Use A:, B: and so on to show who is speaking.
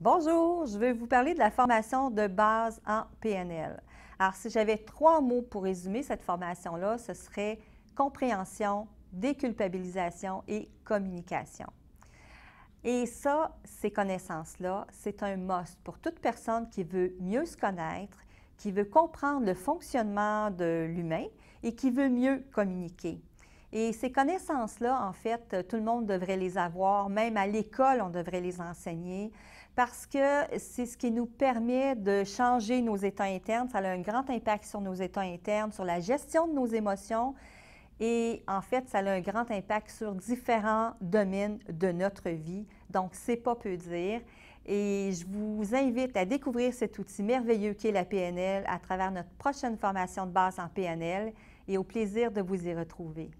A: Bonjour, je vais vous parler de la formation de base en PNL. Alors, si j'avais trois mots pour résumer cette formation-là, ce serait compréhension, déculpabilisation et communication. Et ça, ces connaissances-là, c'est un must pour toute personne qui veut mieux se connaître, qui veut comprendre le fonctionnement de l'humain et qui veut mieux communiquer. Et ces connaissances-là, en fait, euh, tout le monde devrait les avoir, même à l'école, on devrait les enseigner, parce que c'est ce qui nous permet de changer nos états internes. Ça a un grand impact sur nos états internes, sur la gestion de nos émotions, et en fait, ça a un grand impact sur différents domaines de notre vie. Donc, c'est pas peu dire. Et je vous invite à découvrir cet outil merveilleux qu'est la PNL à travers notre prochaine formation de base en PNL et au plaisir de vous y retrouver.